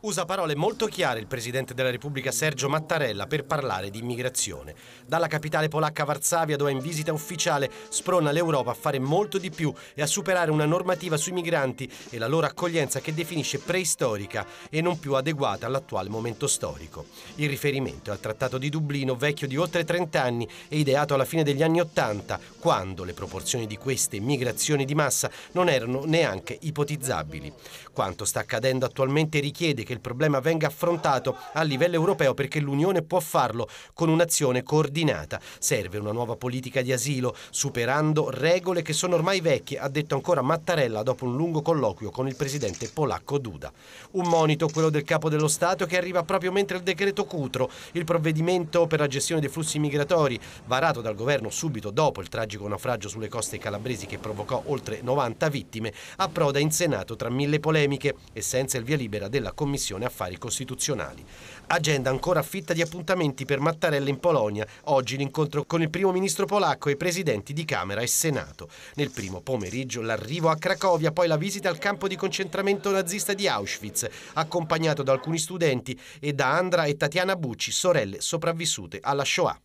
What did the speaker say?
Usa parole molto chiare il Presidente della Repubblica Sergio Mattarella per parlare di immigrazione. Dalla capitale polacca Varsavia, dove è in visita ufficiale, sprona l'Europa a fare molto di più e a superare una normativa sui migranti e la loro accoglienza che definisce preistorica e non più adeguata all'attuale momento storico. Il riferimento è al Trattato di Dublino, vecchio di oltre 30 anni e ideato alla fine degli anni Ottanta, quando le proporzioni di queste migrazioni di massa non erano neanche ipotizzabili. Quanto sta accadendo attualmente richiede che il problema venga affrontato a livello europeo perché l'Unione può farlo con un'azione coordinata. Serve una nuova politica di asilo, superando regole che sono ormai vecchie, ha detto ancora Mattarella dopo un lungo colloquio con il presidente polacco Duda. Un monito, quello del capo dello Stato, che arriva proprio mentre il decreto Cutro, il provvedimento per la gestione dei flussi migratori, varato dal governo subito dopo il tragico naufragio sulle coste calabresi che provocò oltre 90 vittime, approda in Senato tra mille polemiche e senza il via libera della Commissione Commissione Affari Costituzionali. Agenda ancora fitta di appuntamenti per Mattarella in Polonia. Oggi l'incontro con il primo ministro polacco e i presidenti di Camera e Senato. Nel primo pomeriggio l'arrivo a Cracovia, poi la visita al campo di concentramento nazista di Auschwitz, accompagnato da alcuni studenti e da Andra e Tatiana Bucci, sorelle sopravvissute alla Shoah.